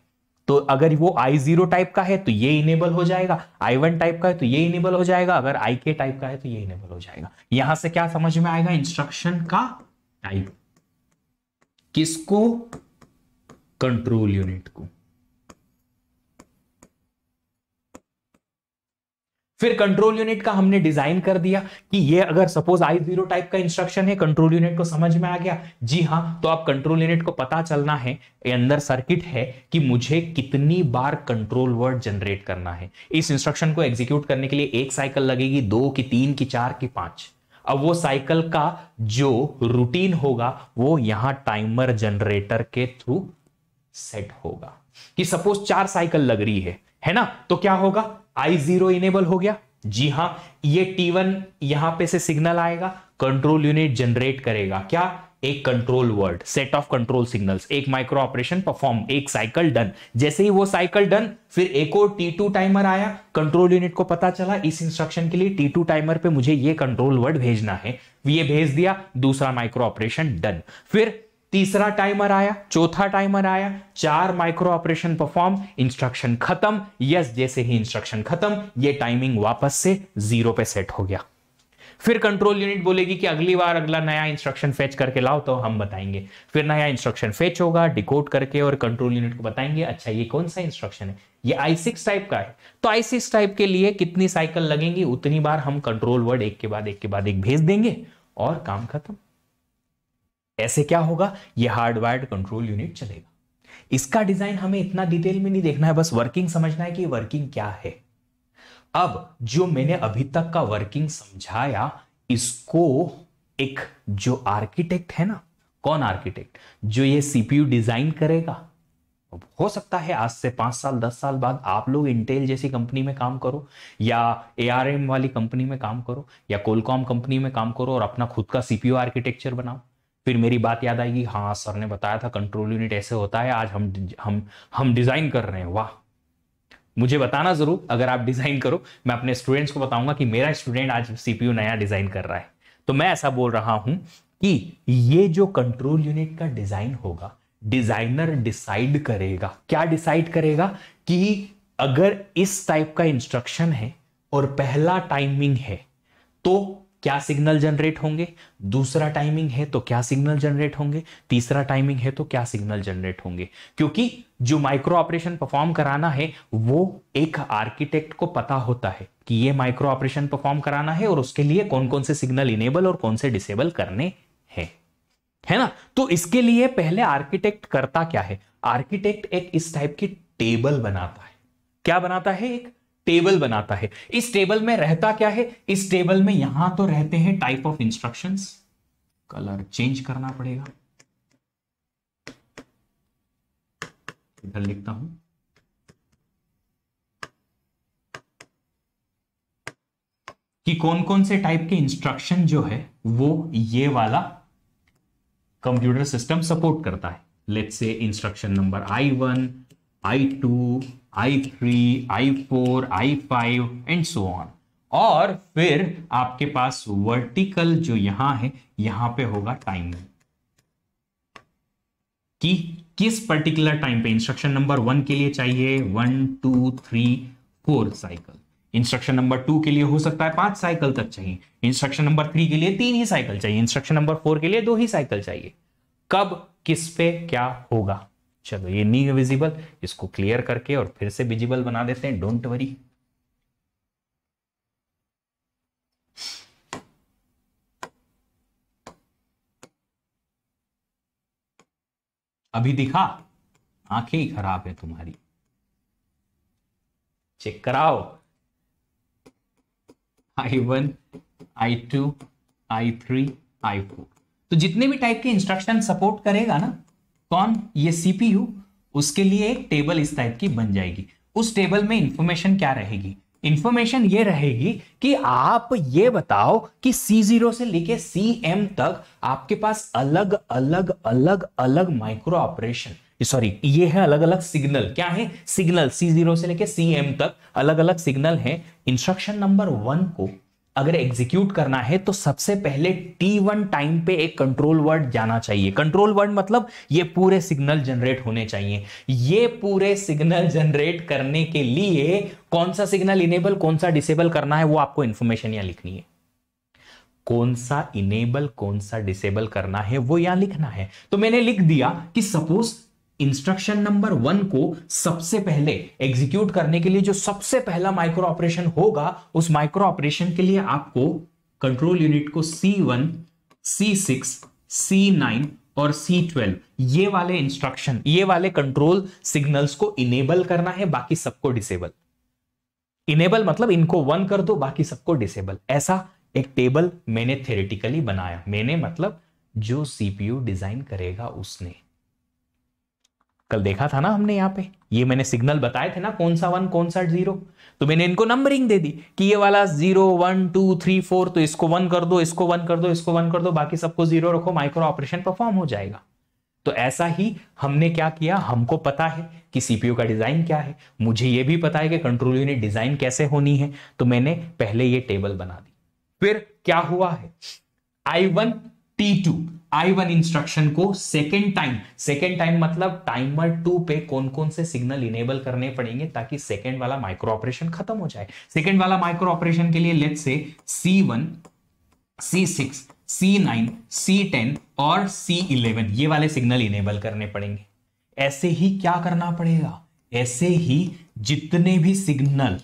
तो अगर वो आई जीरो टाइप का है तो ये इनेबल हो जाएगा आई वन टाइप का है तो ये इनेबल हो जाएगा अगर आई के टाइप का है तो ये इनेबल हो जाएगा यहां से क्या समझ में आएगा इंस्ट्रक्शन का टाइप किसको कंट्रोल यूनिट को फिर कंट्रोल यूनिट का हमने डिजाइन कर दिया कि ये अगर सपोज आई जीरो टाइप का इंस्ट्रक्शन है कंट्रोल यूनिट को समझ में आ गया जी हाँ तो आप कंट्रोल यूनिट को पता चलना है ये अंदर सर्किट है कि मुझे कितनी बार कंट्रोल वर्ड जनरेट करना है इस इंस्ट्रक्शन को एग्जीक्यूट करने के लिए एक साइकिल लगेगी दो की तीन की चार की पांच अब वो साइकिल का जो रूटीन होगा वो यहां टाइमर जनरेटर के थ्रू सेट होगा कि सपोज चार साइकिल लग रही है है ना तो क्या होगा आई जीरो इनेबल हो गया जी हां ये टी वन यहां पे से सिग्नल आएगा कंट्रोल यूनिट जनरेट करेगा क्या एक control word set of control signals एक माइक्रो ऑपरेशन परफॉर्म एक साइकिल डन जैसे ही वो साइकिल डन फिर एक और टी टू टाइमर आया कंट्रोल यूनिट को पता चला इस इंस्ट्रक्शन के लिए टी टू टाइमर पे मुझे ये कंट्रोल वर्ड भेजना है ये भेज दिया दूसरा माइक्रो ऑपरेशन डन फिर तीसरा टाइमर आया चौथा टाइमर आया चार माइक्रो ऑपरेशन परफॉर्म इंस्ट्रक्शन खत्म यस जैसे ही इंस्ट्रक्शन खत्म ये टाइमिंग वापस से जीरो पे सेट हो गया फिर कंट्रोल यूनिट बोलेगी कि अगली बार अगला नया इंस्ट्रक्शन फेच करके लाओ तो हम बताएंगे फिर नया इंस्ट्रक्शन फेच होगा डिकोड करके और कंट्रोल यूनिट को बताएंगे अच्छा ये कौन सा इंस्ट्रक्शन है ये आई सिक्स टाइप का है तो आई सिक्स टाइप के लिए कितनी साइकिल लगेंगी उतनी बार हम कंट्रोल वर्ड एक के बाद एक के बाद एक भेज देंगे और काम खत्म ऐसे क्या होगा ये हार्डवायर्ड कंट्रोल यूनिट चलेगा इसका डिजाइन हमें इतना डिटेल में नहीं देखना है बस वर्किंग समझना है कि वर्किंग क्या है अब जो मैंने अभी तक का वर्किंग समझाया इसको एक जो आर्किटेक्ट है ना कौन आर्किटेक्ट जो ये सीपीयू डिजाइन करेगा हो सकता है आज से पांच साल दस साल बाद आप लोग इंटेल जैसी कंपनी में काम करो या एआरएम वाली कंपनी में काम करो या कोलकॉम कंपनी में काम करो और अपना खुद का सीपीयू आर्किटेक्चर बनाओ फिर मेरी बात याद आएगी हाँ सर ने बताया था कंट्रोल यूनिट ऐसे होता है आज हम हम हम डिजाइन कर रहे हैं वाह मुझे बताना जरूर अगर आप डिजाइन करो मैं अपने स्टूडेंट्स को बताऊंगा कि मेरा स्टूडेंट आज सीपीयू नया डिजाइन कर रहा है तो मैं ऐसा बोल रहा हूं कि ये जो कंट्रोल यूनिट का डिजाइन होगा डिजाइनर डिसाइड करेगा क्या डिसाइड करेगा कि अगर इस टाइप का इंस्ट्रक्शन है और पहला टाइमिंग है तो क्या सिग्नल जनरेट होंगे दूसरा टाइमिंग है तो क्या सिग्नल जनरेट होंगे तीसरा टाइमिंग है तो क्या सिग्नल जनरेट होंगे क्योंकि जो माइक्रो ऑपरेशन परफॉर्म कराना है वो एक आर्किटेक्ट को पता होता है कि ये माइक्रो ऑपरेशन परफॉर्म कराना है और उसके लिए कौन कौन से सिग्नल इनेबल और कौन से डिसेबल करने हैं है ना तो इसके लिए पहले आर्किटेक्ट करता क्या है आर्किटेक्ट एक इस टाइप की टेबल बनाता है क्या बनाता है एक टेबल बनाता है इस टेबल में रहता क्या है इस टेबल में यहां तो रहते हैं type of instruction colour change करना पड़ेगा इधर लिखता हूं कि कौन कौन से टाइप के इंस्ट्रक्शन जो है वो ये वाला कंप्यूटर सिस्टम सपोर्ट करता है let's say instruction number I one I two i3, i4, i5 and so on और फिर आपके पास वर्टिकल जो यहां है यहां पे होगा टाइम कि किस पर्टिकुलर टाइम पे इंस्ट्रक्शन नंबर वन के लिए चाहिए one two three four cycle instruction number two के लिए हो सकता है पांच साइकिल तक चाहिए इंस्ट्रक्शन नंबर थ्री के लिए तीन ही साइकिल चाहिए इंस्ट्रक्शन नंबर फोर के लिए दो ही साइकिल चाहिए कब किस पे क्या होगा चलो ये नहीं है विजिबल इसको क्लियर करके और फिर से विजिबल बना देते हैं डोंट वरी अभी दिखा आंखें ही खराब है तुम्हारी चेक कराओ I one I two I three I four तो जितने भी टाइप के इंस्ट्रक्शन सपोर्ट करेगा ना कौन ये सीपीयू उसके लिए एक टेबल इस टाइप की बन जाएगी उस टेबल में इंफॉर्मेशन क्या रहेगी इंफॉर्मेशन ये रहेगी कि आप ये बताओ कि सी जीरो से लेके सी एम तक आपके पास अलग अलग अलग अलग माइक्रो ऑपरेशन सॉरी ये है अलग अलग सिग्नल क्या है सिग्नल सी जीरो से लेके सी एम तक अलग अलग सिग्नल है इंस्ट्रक्शन नंबर वन को अगर एग्जीक्यूट करना है तो सबसे पहले T1 टाइम पे एक कंट्रोल वर्ड जाना चाहिए कंट्रोल वर्ड मतलब ये पूरे सिग्नल जनरेट होने चाहिए ये पूरे सिग्नल जनरेट करने के लिए कौन सा सिग्नल इनेबल कौन सा डिसेबल करना है वो आपको इंफॉर्मेशन यहां लिखनी है कौन सा इनेबल कौन सा डिसेबल करना है वो यहां लिखना है तो मैंने लिख दिया कि सपोज इंस्ट्रक्शन नंबर वन को सबसे पहले एग्जीक्यूट करने के लिए जो सबसे पहला माइक्रो ऑपरेशन होगा उस माइक्रो ऑपरेशन के लिए आपको कंट्रोल यूनिट को सी वन सी सिक्स और C12 ये वाले इंस्ट्रक्शन ये वाले कंट्रोल सिग्नल्स को इनेबल करना है बाकी सबको डिसेबल इनेबल मतलब इनको वन कर दो बाकी सबको डिसेबल ऐसा एक टेबल मैंने थेरेटिकली बनाया मैंने मतलब जो सीपीयू डिजाइन करेगा उसने कल देखा था ना हमने यहाँ पे ये मैंने सिग्नल बताए थे ना कौन सा वन कौन सा जीरो तो मैंने इनको नंबरिंग दे दी कि ये वाला zero one two three four तो इसको वन कर दो इसको वन कर दो इसको वन कर दो बाकी सबको जीरो रखो माइक्रो ऑपरेशन परफॉर्म हो जाएगा तो ऐसा ही हमने क्या किया हमको पता है कि सीपीयू का डिजाइन क्या है मुझे ये भी पता है कि कंट्रोल यूनिट डिजाइन कैसे होनी है तो मैंने पहले ये टेबल बना दी फिर क्या हुआ है I one T two I one instruction को सेकेंड टाइम सेकेंड टाइम मतलब टाइमर टू पे कौन कौन से सिग्नल इनेबल करने पड़ेंगे ताकि सेकेंड वाला माइक्रो ऑपरेशन खत्म हो जाए सेकेंड वाला माइक्रो ऑपरेशन के लिए let say C one C six C nine C ten और सी इलेवन ये वाले सिग्नल इनेबल करने पड़ेंगे ऐसे ही क्या करना पड़ेगा ऐसे ही जितने भी सिग्नल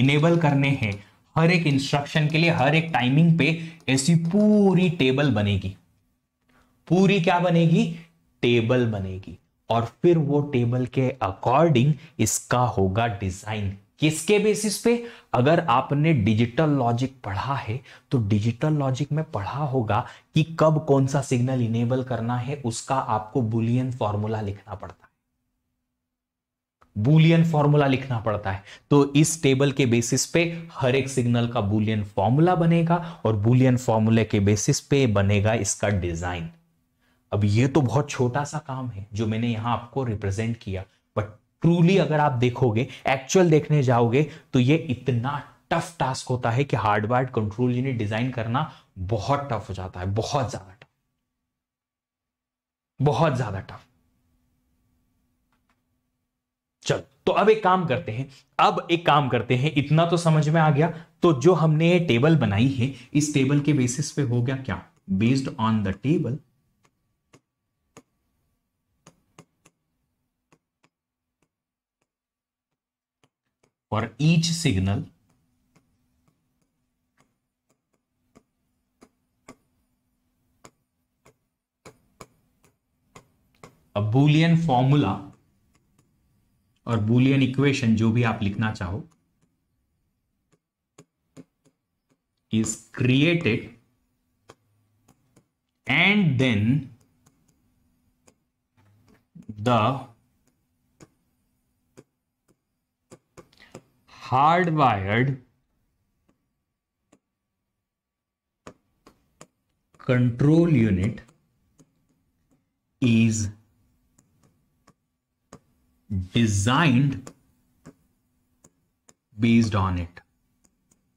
इनेबल करने हैं हर एक इंस्ट्रक्शन के लिए हर एक टाइमिंग पे ऐसी पूरी टेबल बनेगी पूरी क्या बनेगी टेबल बनेगी और फिर वो टेबल के अकॉर्डिंग इसका होगा डिजाइन किसके बेसिस पे अगर आपने डिजिटल लॉजिक पढ़ा है तो डिजिटल लॉजिक में पढ़ा होगा कि कब कौन सा सिग्नल इनेबल करना है उसका आपको बुलियन फॉर्मूला लिखना पड़ता है बुलियन फॉर्मूला लिखना पड़ता है तो इस टेबल के बेसिस पे हर एक सिग्नल का बुलियन फॉर्मूला बनेगा और बुलियन फॉर्मूले के बेसिस पे बनेगा इसका डिजाइन अब ये तो बहुत छोटा सा काम है जो मैंने यहां आपको रिप्रेजेंट किया बट ट्रूली अगर आप देखोगे एक्चुअल देखने जाओगे तो ये इतना टफ टास्क होता है कि हार्डवेयर कंट्रोल यूनिट डिजाइन करना बहुत टफ हो जाता है बहुत ज्यादा टफ बहुत ज्यादा टफ चल तो अब एक काम करते हैं अब एक काम करते हैं इतना तो समझ में आ गया तो जो हमने ये टेबल बनाई है इस टेबल के बेसिस पे हो गया क्या based on the table for each signal a boolean formula और boolean equation जो भी आप लिखना चाहो is created and then the hardwired control unit is designed based on it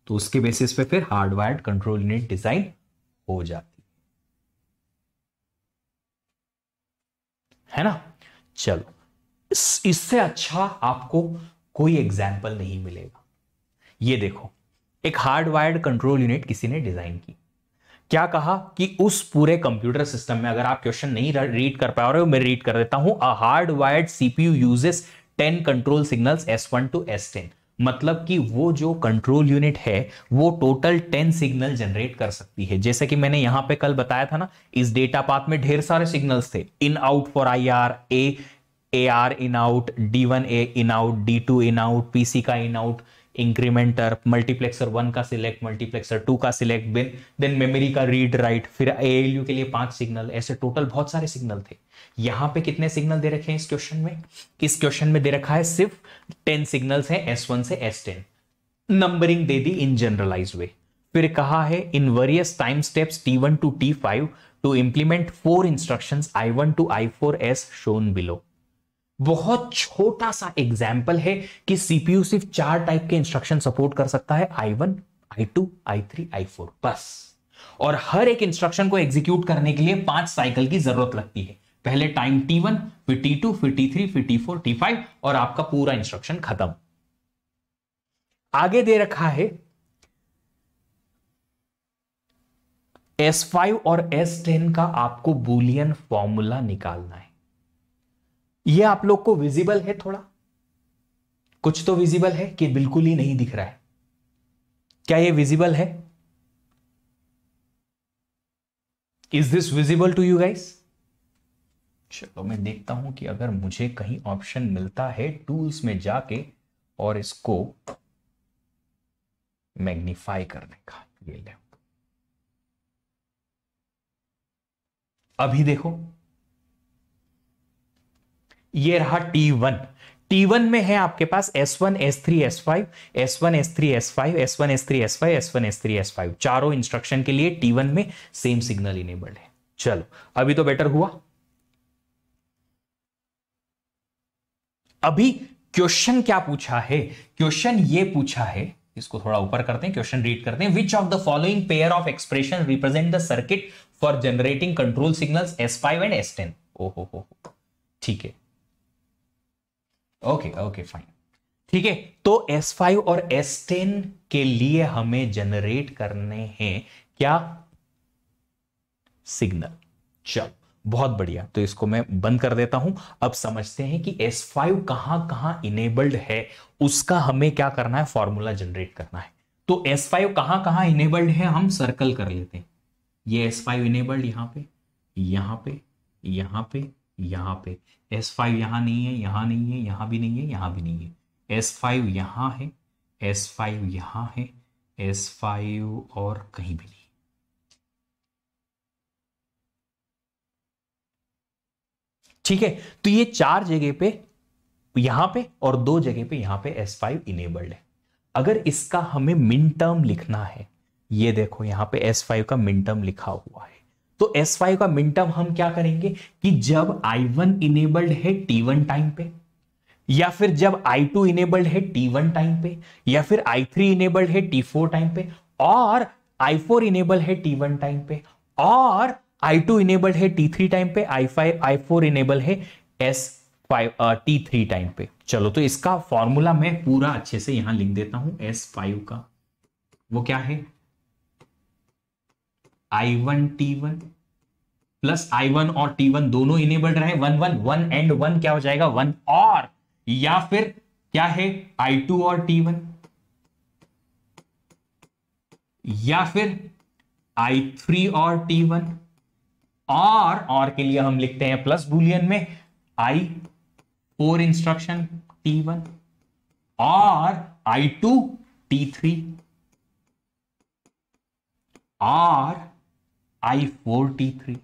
तो उसके बेसिस पे फिर हार्डवायर्ड कंट्रोल यूनिट डिजाइन हो जाती है ना चलो इससे अच्छा आपको कोई एग्जाम्पल नहीं मिलेगा ये देखो एक हार्ड वायर्ड कंट्रोल यूनिट किसी ने डिजाइन की क्या कहा कि उस पूरे कंप्यूटर सिस्टम में अगर आप क्वेश्चन नहीं रीड कर पा रहे हो मैं रीड कर देता हूं a hard wired CPU uses ten control signal S one two S ten मतलब कि वो जो कंट्रोल यूनिट है वो टोटल टेन सिग्नल जनरेट कर सकती है जैसे कि मैंने यहां पे कल बताया था ना इस डेटा पाथ में ढेर सारे सिग्नल्स थे in out for I R A A R in out D one A in out D two in out PC का in out incrementor multiplexer one का सिलेक्ट मल्टीप्लेक्सर टू का select बिन then memory का read write फिर L U के लिए पांच signal ऐसे टोटल बहुत सारे सिग्नल थे यहां पे कितने सिग्नल दे रखे हैं इस क्वेश्चन में इस क्वेश्चन में दे रखा है सिर्फ टेन सिग्नल्स है एस वन से एस टेन नंबरिंग दे दी इन जनरलाइज वे फिर कहा है in various time steps T one to T five to implement four instruction I one to I four as shown below बहुत छोटा सा एग्जाम्पल है कि सीपीयू सिर्फ चार टाइप के इंस्ट्रक्शन सपोर्ट कर सकता है I one I two I three I four बस और हर एक इंस्ट्रक्शन को एग्जीक्यूट करने के लिए पांच साइकिल की जरूरत लगती है पहले टाइम टी वन फिर टी टू फिर टी थ्री फिर टी फोर टी फाइव और आपका पूरा इंस्ट्रक्शन खत्म आगे दे रखा है S5 और S10 का आपको बुलियन फॉर्मूला निकालना है ये आप लोग को विजिबल है थोड़ा कुछ तो विजिबल है कि बिल्कुल ही नहीं दिख रहा है क्या ये विजिबल है is this visible to you guys चलो मैं देखता हूं कि अगर मुझे कहीं ऑप्शन मिलता है टूल्स में जाके और इसको मैग्निफाई करने का ये ले अभी देखो ये रहा टी वन टी वन में है आपके पास S one S three S five S one S three S five S one S three S five S one S three S five चारों इंस्ट्रक्शन के लिए टी वन में सेम सिग्नल इनेबल्ड है चलो अभी तो बेटर हुआ अभी क्वेश्चन क्या पूछा है क्वेश्चन ये पूछा है इसको थोड़ा ऊपर करते हैं क्वेश्चन रीड करते हैं which of the following pair of expression represent the circuit for generating control signals S five and S ten ओहो हो ठीक है ओके ओके फाइन ठीक है तो S5 और S10 के लिए हमें जनरेट करने हैं क्या सिग्नल चल बहुत बढ़िया तो इसको मैं बंद कर देता हूं अब समझते हैं कि S5 कहां कहां इनेबल्ड है उसका हमें क्या करना है फॉर्मूला जनरेट करना है तो S5 कहां कहां इनेबल्ड है हम सर्कल कर लेते हैं ये S5 इनेबल्ड यहां पे यहां पे यहां पे यहां पे एस फाइव यहाँ नहीं है यहाँ नहीं है यहाँ भी नहीं है यहाँ भी नहीं है एस फाइव यहाँ है एस फाइव यहाँ है एस फाइव और कहीं भी नहीं ठीक है तो ये चार जगह पे यहां पे और दो जगह पे यहां पे एस फाइव इनेबल्ड है अगर इसका हमें मिन टर्म लिखना है ये देखो यहां पे फाइव का मिन टर्म लिखा हुआ है तो एस वाई का मिनटर्म हम क्या करेंगे कि जब आई वन इनेबल्ड है टी वन टाइम पे या फिर जब आई टू इनेबल्ड है टी वन टाइम पे या फिर आई थ्री इनेबल्ड है टी फोर टाइम पे और आई फोर इनेबल है टी वन टाइम पे और आई टू इनेबल्ड है टी थ्री टाइम पे I five I four enable है S five T three time पे चलो तो इसका फॉर्मूला मैं पूरा अच्छे से यहां लिख देता हूं एस फाइव का वो क्या है I one T one plus I one और टी वन दोनों इनेबल्ड रहे one one one and one क्या हो जाएगा वन और या फिर क्या है आई टू और टी वन या फिर आई थ्री और टी वन और और के लिए हम लिखते हैं प्लस बुलियन में I four instruction T one और आई टू टी थ्री और आई फोर टी थ्री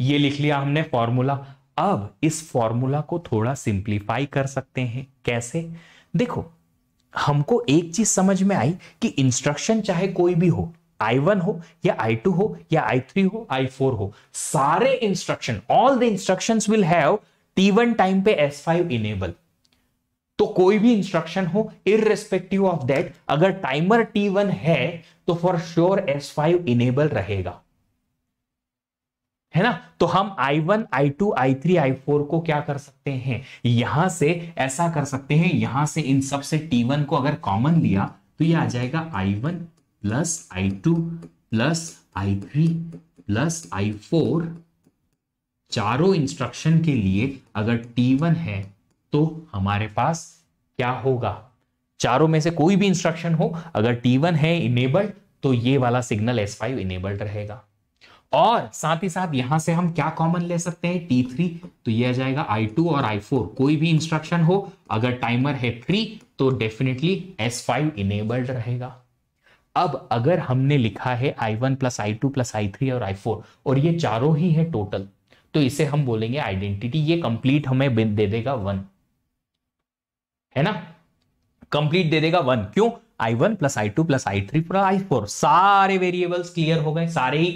ये लिख लिया हमने फॉर्मूला अब इस फॉर्मूला को थोड़ा सिंप्लीफाई कर सकते हैं कैसे देखो हमको एक चीज समझ में आई कि इंस्ट्रक्शन चाहे कोई भी हो आई वन हो या आई टू हो या आई थ्री हो आई फोर हो सारे instruction all the instruction will have T one time पे एस फाइव इनेबल तो कोई भी इंस्ट्रक्शन हो इेस्पेक्टिव ऑफ दैट अगर टाइमर T1 है तो फॉर श्योर S5 इनेबल रहेगा है ना तो हम I1, I2, I3, I4 को क्या कर सकते हैं यहां से ऐसा कर सकते हैं यहां से इन सब से T1 को अगर कॉमन लिया तो ये आ जाएगा I1 plus two plus three plus I चारों इंस्ट्रक्शन के लिए अगर T1 है तो हमारे पास क्या होगा चारों में से कोई भी इंस्ट्रक्शन हो अगर T1 है इनेबल्ड तो ये वाला सिग्नल S5 इनेबल्ड रहेगा और साथ ही साथ यहां से हम क्या कॉमन ले सकते हैं T3 तो ये आ जाएगा I2 और I4 कोई भी इंस्ट्रक्शन हो अगर टाइमर है थ्री तो डेफिनेटली S5 इनेबल्ड रहेगा अब अगर हमने लिखा है I1 one plus I plus I और I4 और ये चारों ही है टोटल तो इसे हम बोलेंगे आइडेंटिटी ये कंप्लीट हमें दे देगा वन है ना कंप्लीट दे देगा वन क्यों I one plus I two plus I three plus I four सारे वेरिएबल्स क्लियर हो गए सारे ही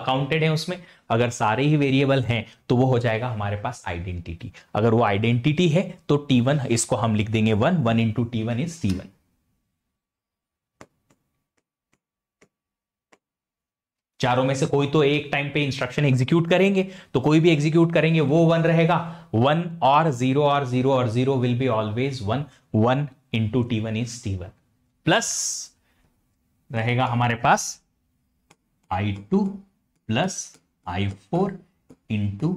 अकाउंटेड है उसमें अगर सारे ही वेरिएबल हैं तो वो हो जाएगा हमारे पास आइडेंटिटी अगर वो आइडेंटिटी है तो टी वन इसको हम लिख देंगे one one into T one is C one चारों में से कोई तो एक टाइम पे इंस्ट्रक्शन एग्जीक्यूट करेंगे तो कोई भी एग्जीक्यूट करेंगे वो वन रहेगा वन और जीरो और जीरो और zero will be always one one into T one is T one plus रहेगा हमारे पास I two plus I four into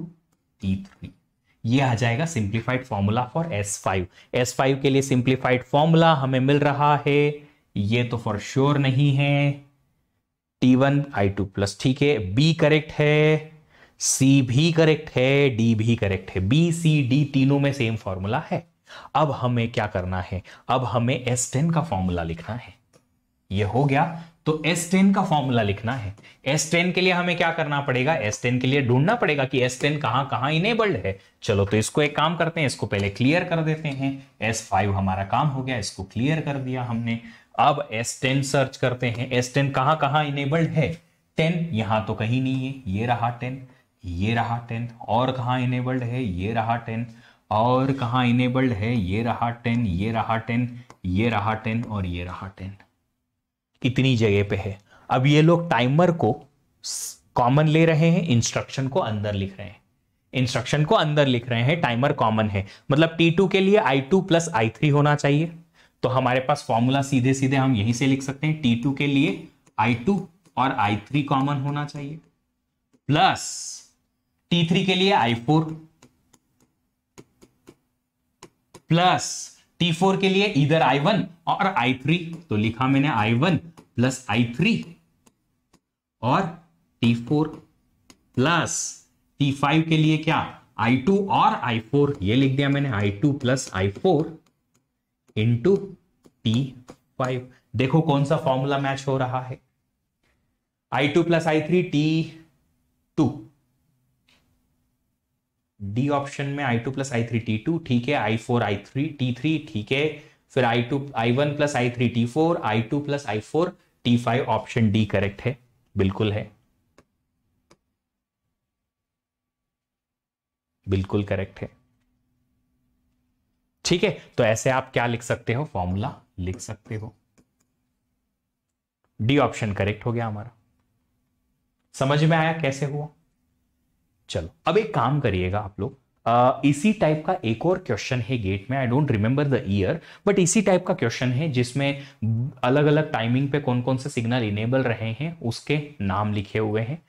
T three ये आ जाएगा simplified formula for S five S five के लिए सिंप्लीफाइड फॉर्मूला हमें मिल रहा है ये तो फॉर श्योर sure नहीं है T one I two plus ठीक है बी करेक्ट है सी भी करेक्ट है डी भी करेक्ट है बी सी डी तीनों में सेम फॉर्मूला है अब हमें क्या करना है अब हमें एस टेन का फॉर्मूला लिखना है यह हो गया तो एस टेन का फॉर्मूला लिखना है एस टेन के लिए हमें क्या करना पड़ेगा एस टेन के लिए ढूंढना पड़ेगा कि एस टेन कहां कहां इनेबल्ड है चलो तो इसको एक काम करते हैं इसको पहले क्लियर कर देते हैं एस फाइव हमारा काम हो गया इसको क्लियर कर दिया हमने अब एस टेन सर्च करते हैं एस टेन कहां कहां इनेबल्ड है टेन यहां तो कहीं नहीं है ये रहा टेन ये रहा टेन और कहाँ इनेबल्ड है ये रहा टेन और कहाँ इनेबल्ड है ये रहा टेन ये रहा टेन ये रहा टेन और ये रहा टेन इतनी जगह पे है अब ये लोग टाइमर को कॉमन ले रहे हैं इंस्ट्रक्शन को अंदर लिख रहे हैं इंस्ट्रक्शन को अंदर लिख रहे हैं टाइमर कॉमन है मतलब टी टू के लिए I two plus I three होना चाहिए तो हमारे पास फॉर्मूला सीधे सीधे हम यहीं से लिख सकते हैं टी टू के लिए आई टू और आई थ्री कॉमन होना चाहिए प्लस टी थ्री के लिए I four plus T four के लिए इधर आई वन और आई थ्री तो लिखा मैंने I one plus I three और T four plus T five के लिए क्या आई टू और आई फोर ये लिख दिया मैंने I two plus I four into T five देखो कौन सा फॉर्मूला मैच हो रहा है I two plus I three T two D option में I two plus I three T two ठीक है I four I three T three ठीक है फिर I two I one plus I three T four I two plus I four T five option D correct है बिल्कुल है बिल्कुल correct है ठीक है तो ऐसे आप क्या लिख सकते हो फॉर्मूला लिख सकते हो डी ऑप्शन करेक्ट हो गया हमारा समझ में आया कैसे हुआ चलो अब एक काम करिएगा आप लोग इसी टाइप का एक और क्वेश्चन है गेट में I don't remember the year but इसी टाइप का क्वेश्चन है जिसमें अलग अलग टाइमिंग पे कौन कौन से सिग्नल इनेबल रहे हैं उसके नाम लिखे हुए हैं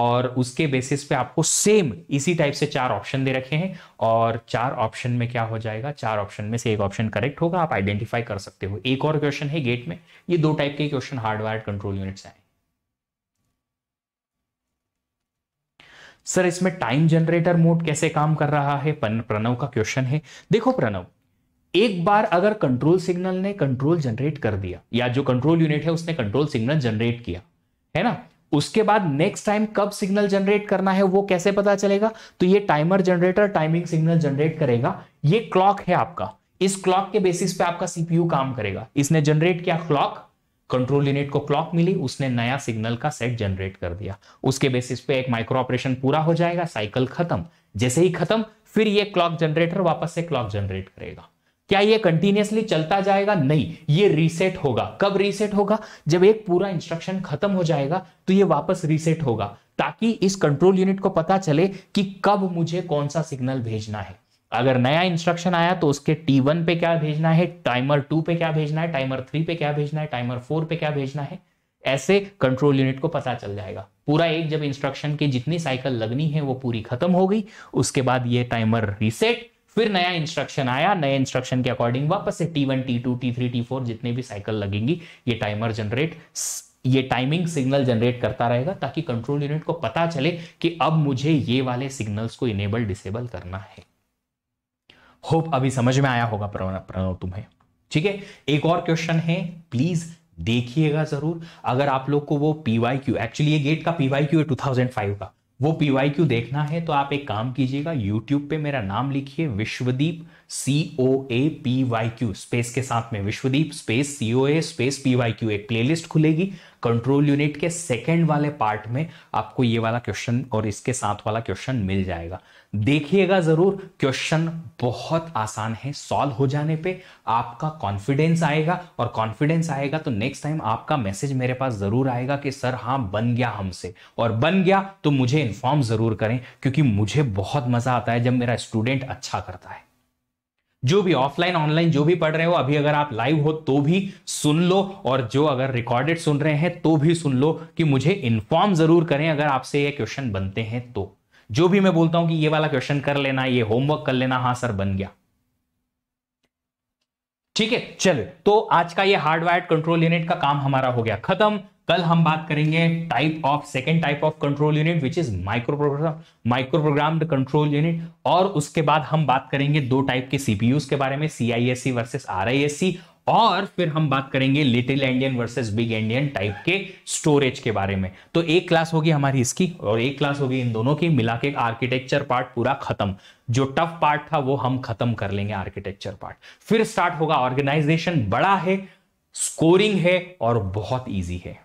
और उसके बेसिस पे आपको सेम इसी टाइप से चार ऑप्शन दे रखे हैं और चार ऑप्शन में क्या हो जाएगा चार ऑप्शन में से एक ऑप्शन करेक्ट होगा आप आइडेंटिफाई कर सकते हो एक और क्वेश्चन है गेट में ये दो टाइप के क्वेश्चन हार्डवायर कंट्रोल यूनिट आए सर इसमें टाइम जनरेटर मोड कैसे काम कर रहा है प्रणव का क्वेश्चन है देखो प्रणव एक बार अगर कंट्रोल सिग्नल ने कंट्रोल जनरेट कर दिया या जो कंट्रोल यूनिट है उसने कंट्रोल सिग्नल जनरेट किया है ना उसके बाद नेक्स्ट टाइम कब सिग्नल जनरेट करना है वो कैसे पता चलेगा तो ये timer generator timing signal generate करेगा ये क्लॉक है आपका इस क्लॉक के बेसिस पे आपका सीपीयू काम करेगा इसने जनरेट किया क्लॉक कंट्रोल यूनिट को क्लॉक मिली उसने नया सिग्नल का सेट जनरेट कर दिया उसके बेसिस पे एक माइक्रो ऑपरेशन पूरा हो जाएगा साइकिल खत्म जैसे ही खत्म फिर ये क्लॉक जनरेटर वापस से क्लॉक जनरेट करेगा क्या ये कंटिन्यूसली चलता जाएगा नहीं ये रीसेट होगा कब रीसेट होगा जब एक पूरा इंस्ट्रक्शन खत्म हो जाएगा तो ये वापस रीसेट होगा ताकि इस कंट्रोल यूनिट को पता चले कि कब मुझे कौन सा सिग्नल भेजना है अगर नया इंस्ट्रक्शन आया तो उसके टी वन पे क्या भेजना है टाइमर टू पे क्या भेजना है टाइमर थ्री पे क्या भेजना है टाइमर फोर पे क्या भेजना है ऐसे कंट्रोल यूनिट को पता चल जाएगा पूरा एक जब इंस्ट्रक्शन की जितनी साइकिल लगनी है वो पूरी खत्म हो गई उसके बाद ये टाइमर रीसेट फिर नया इंस्ट्रक्शन आया नए इंस्ट्रक्शन के अकॉर्डिंग वापस से T one T two T three T four जितने भी साइकिल लगेंगी ये टाइमर जनरेट ये टाइमिंग सिग्नल जनरेट करता रहेगा ताकि कंट्रोल यूनिट को पता चले कि अब मुझे ये वाले सिग्नल्स को इनेबल डिसेबल करना है होप अभी समझ में आया होगा प्रणव तुम्हें ठीक है एक और क्वेश्चन है प्लीज देखिएगा जरूर अगर आप लोग को वो पीवाई क्यू एक्चुअली ये गेट का पीवाई क्यू है फाइव का वो पीवाई क्यू देखना है तो आप एक काम कीजिएगा यूट्यूब पे मेरा नाम लिखिए Vishwadeep C O A P Y Q space के साथ में Vishwadeep space C O A space P Y Q एक प्लेलिस्ट खुलेगी कंट्रोल यूनिट के सेकेंड वाले पार्ट में आपको ये वाला क्वेश्चन और इसके साथ वाला क्वेश्चन मिल जाएगा देखिएगा जरूर क्वेश्चन बहुत आसान है सॉल्व हो जाने पे आपका कॉन्फिडेंस आएगा और कॉन्फिडेंस आएगा तो नेक्स्ट टाइम आपका मैसेज मेरे पास जरूर आएगा कि सर हाँ बन गया हमसे और बन गया तो मुझे इन्फॉर्म जरूर करें क्योंकि मुझे बहुत मजा आता है जब मेरा स्टूडेंट अच्छा करता है जो भी ऑफलाइन ऑनलाइन जो भी पढ़ रहे हो अभी अगर आप लाइव हो तो भी सुन लो और जो अगर रिकॉर्डेड सुन रहे हैं तो भी सुन लो कि मुझे इन्फॉर्म जरूर करें अगर आपसे ये क्वेश्चन बनते हैं तो जो भी मैं बोलता हूं कि ये वाला क्वेश्चन कर लेना ये होमवर्क कर लेना हाँ सर बन गया ठीक है चलो तो आज का ये हार्डवायर कंट्रोल यूनिट का काम हमारा हो गया खत्म कल हम बात करेंगे type of second type of control unit which is micro program micro program control unit और उसके बाद हम बात करेंगे दो टाइप के सीपीयूज के बारे में सीआईएससी वर्सेस आरआईएससी और फिर हम बात करेंगे little endian versus big endian type के स्टोरेज के बारे में तो एक क्लास होगी हमारी इसकी और एक क्लास होगी इन दोनों की मिला के आर्किटेक्चर पार्ट पूरा खत्म जो टफ पार्ट था वो हम खत्म कर लेंगे आर्किटेक्चर पार्ट फिर स्टार्ट होगा ऑर्गेनाइजेशन बड़ा है स्कोरिंग है और बहुत ईजी है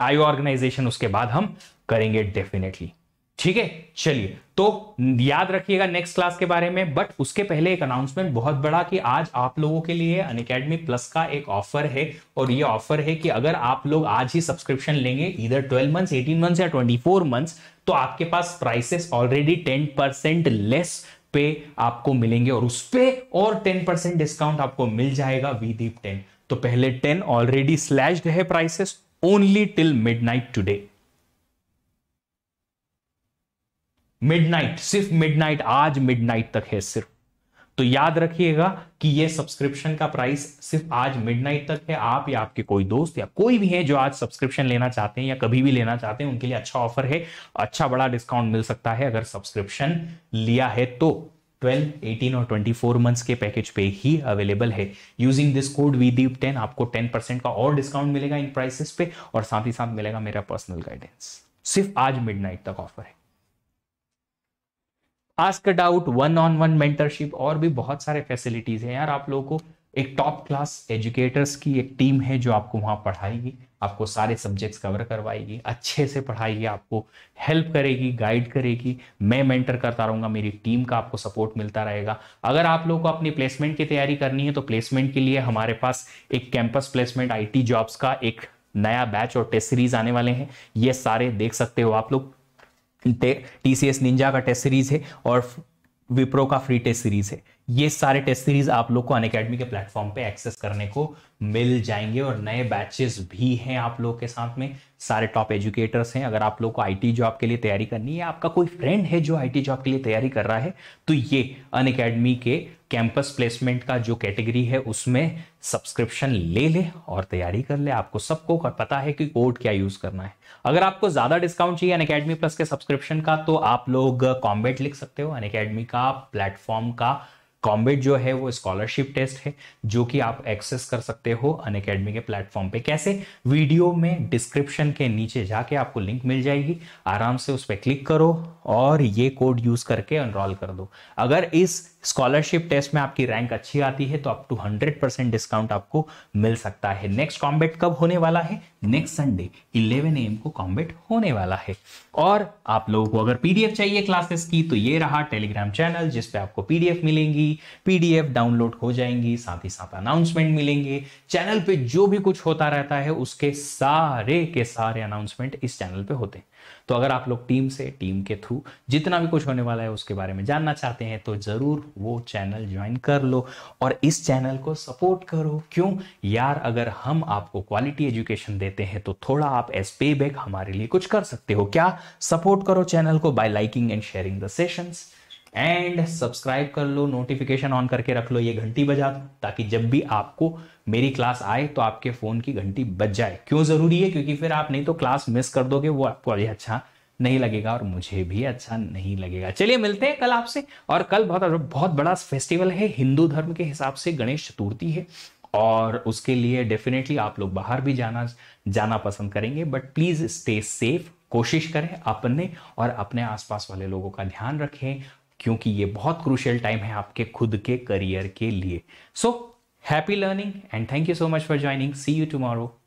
आयो ऑर्गेनाइजेशन उसके बाद हम करेंगे डेफिनेटली ठीक है चलिए तो याद रखिएगा नेक्स्ट क्लास के बारे में बट उसके पहले एक अनाउंसमेंट बहुत बड़ा कि आज आप लोगों के लिए अन अकेडमी प्लस का एक ऑफर है और ये ऑफर है कि अगर आप लोग आज ही सब्सक्रिप्शन लेंगे इधर 12 मंथ्स 18 मंथ्स या 24 मंथ्स तो आपके पास प्राइसेस ऑलरेडी 10 परसेंट लेस पे आपको मिलेंगे और उस पर और टेन परसेंट डिस्काउंट आपको मिल जाएगा विदीप टेन तो पहले टेन ऑलरेडी स्लैश्ड है prices only till midnight today midnight सिर्फ मिडनाइट आज मिडनाइट तक है सिर्फ तो याद रखिएगा कि ये सब्सक्रिप्शन का प्राइस सिर्फ आज मिडनाइट तक है आप या आपके कोई दोस्त या कोई भी है जो आज सब्सक्रिप्शन लेना चाहते हैं या कभी भी लेना चाहते हैं उनके लिए अच्छा ऑफर है अच्छा बड़ा डिस्काउंट मिल सकता है अगर सब्सक्रिप्शन लिया है तो 12, 18 और 24 मंथ्स के पैकेज पे ही अवेलेबल है यूजिंग दिस कोड वीदीप 10 आपको 10 परसेंट का और डिस्काउंट मिलेगा इन प्राइसेस पे और साथ ही साथ मिलेगा मेरा पर्सनल गाइडेंस सिर्फ आज मिडनाइट तक ऑफर है ask doubt one on one mentorship और भी बहुत सारे फैसिलिटीज हैं यार आप लोगों को एक टॉप क्लास एजुकेटर्स की एक टीम है जो आपको वहां पढ़ाएगी आपको सारे सब्जेक्ट्स कवर करवाएगी अच्छे से पढ़ाएगी आपको हेल्प करेगी गाइड करेगी मैं मेंटर करता रहूंगा मेरी टीम का आपको सपोर्ट मिलता रहेगा अगर आप लोगों को अपनी प्लेसमेंट की तैयारी करनी है तो प्लेसमेंट के लिए हमारे पास एक कैंपस प्लेसमेंट आईटी जॉब्स का एक नया बैच और टेस्ट सीरीज आने वाले हैं ये सारे देख सकते हो आप लोग टी सी एस निंजा का टेस्ट सीरीज है और विप्रो का फ्री टेस्ट सीरीज है ये सारे टेस्ट सीरीज आप लोग को अन के प्लेटफॉर्म पे एक्सेस करने को मिल जाएंगे और नए बैचेस भी हैं आप लोग के साथ में सारे टॉप एजुकेटर्स हैं अगर आप लोग को आईटी जॉब के लिए तैयारी करनी है आपका कोई फ्रेंड है जो आईटी जॉब के लिए तैयारी कर रहा है तो ये अन के कैंपस प्लेसमेंट का जो कैटेगरी है उसमें सब्सक्रिप्शन ले ले और तैयारी कर ले आपको सबको पता है कि कोड क्या यूज करना है अगर आपको ज्यादा डिस्काउंट चाहिए अनकेडमी प्लस के सब्सक्रिप्शन का तो आप लोग कॉम्बेट लिख सकते हो अनकेडमी का प्लेटफॉर्म का कॉम्बेट जो है वो स्कॉलरशिप टेस्ट है जो कि आप एक्सेस कर सकते हो अन के प्लेटफॉर्म पे कैसे वीडियो में डिस्क्रिप्शन के नीचे जाके आपको लिंक मिल जाएगी आराम से उस पर क्लिक करो और ये कोड यूज करके एनरोल कर दो अगर इस स्कॉलरशिप टेस्ट में आपकी रैंक अच्छी आती है तो अप टू 100 परसेंट डिस्काउंट आपको मिल सकता है नेक्स्ट कॉम्बेट कब होने वाला है नेक्स्ट संडे 11 एम को कॉम्बेट होने वाला है और आप लोगों को अगर पीडीएफ चाहिए क्लासेस की तो ये रहा टेलीग्राम चैनल जिसपे आपको पीडीएफ मिलेंगी पीडीएफ डाउनलोड हो जाएंगी साथ ही साथ अनाउंसमेंट मिलेंगे चैनल पे जो भी कुछ होता रहता है उसके सारे के सारे अनाउंसमेंट इस चैनल पे होते हैं तो अगर आप लोग टीम से टीम के थ्रू जितना भी कुछ होने वाला है उसके बारे में जानना चाहते हैं तो ज़रूर वो चैनल ज्वाइन कर लो और इस चैनल को सपोर्ट करो क्यों यार अगर हम आपको क्वालिटी एजुकेशन देते हैं तो थोड़ा आप एज पे बैक हमारे लिए कुछ कर सकते हो क्या सपोर्ट करो चैनल को by liking and sharing the sessions and subscribe कर लो नोटिफिकेशन ऑन करके रख लो ये घंटी बजा दो ताकि जब भी आपको मेरी क्लास आए तो आपके फोन की घंटी बज जाए क्यों जरूरी है क्योंकि फिर आप नहीं तो क्लास मिस कर दोगे वो आपको अभी अच्छा नहीं लगेगा और मुझे भी अच्छा नहीं लगेगा चलिए मिलते हैं कल आपसे और कल बहुत बहुत बड़ा फेस्टिवल है हिंदू धर्म के हिसाब से गणेश चतुर्थी है और उसके लिए डेफिनेटली आप लोग बाहर भी जाना जाना पसंद करेंगे बट प्लीज स्टे सेफ कोशिश करें अपने और अपने आसपास वाले लोगों का ध्यान रखें क्योंकि ये बहुत क्रूशियल टाइम है आपके खुद के करियर के लिए so happy learning and thank you so much for joining see you tomorrow